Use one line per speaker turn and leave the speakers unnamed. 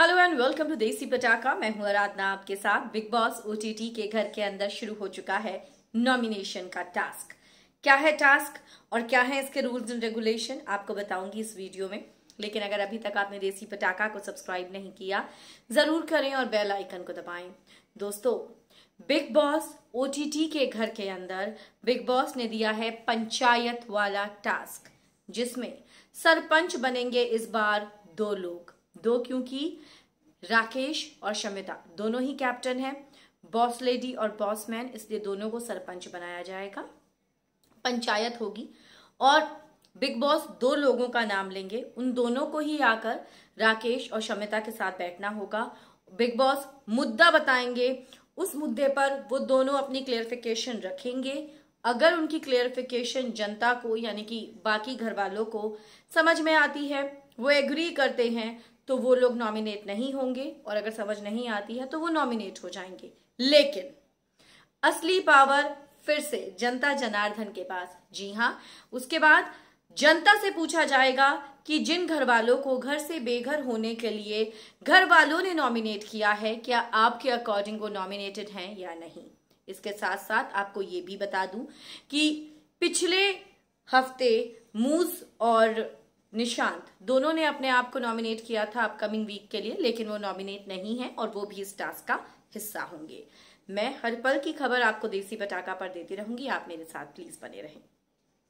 hello and welcome to देसी पटाखा मैं हूं आराधना आपके साथ बिग बॉस ओटीटी के घर के अंदर शुरू हो चुका है नॉमिनेशन का टास्क क्या है टास्क और क्या है इसके रूल्स एंड रेगुलेशन आपको बताऊंगी इस वीडियो में लेकिन अगर अभी तक आपने देसी पटाखा को सब्सक्राइब नहीं किया जरूर करें और बेल आइकन को दबाएं दोस्तों बिग बॉस ओटीटी के घर के अंदर बिग बॉस ने दिया है पंचायत वाला टास्क जिसमें सरपंच बनेंगे इस बार दो लोग दो क्योंकि राकेश और शमिता दोनों ही कैप्टन हैं बॉस लेडी और बॉस मैन इसलिए दोनों को सरपंच बनाया जाएगा पंचायत होगी और बिग बॉस दो लोगों का नाम लेंगे उन दोनों को ही आकर राकेश और शमिता के साथ बैठना होगा बिग बॉस मुद्दा बताएंगे उस मुद्दे पर वो दोनों अपनी क्लेरिफिकेशन रखेंगे अगर उनकी क्लेरिफिकेशन जनता को यानी कि बाकी घर वालों को समझ में आती है वो एग्री करते हैं तो वो लोग नॉमिनेट नहीं होंगे और अगर समझ नहीं आती है तो वो नॉमिनेट हो जाएंगे लेकिन असली पावर फिर से जनता जनार्दन के पास जी हाँ उसके बाद जनता से पूछा जाएगा कि जिन घर वालों को घर से बेघर होने के लिए घर वालों ने नॉमिनेट किया है क्या आपके अकॉर्डिंग वो नॉमिनेटेड हैं या नहीं इसके साथ साथ आपको ये भी बता दूं कि पिछले हफ्ते मूज और निशांत दोनों ने अपने आप को नॉमिनेट किया था अपकमिंग वीक के लिए लेकिन वो नॉमिनेट नहीं है और वो भी इस टास्क का हिस्सा होंगे मैं हर पल की खबर आपको देसी पटाखा पर देती रहूंगी आप मेरे साथ प्लीज बने रहें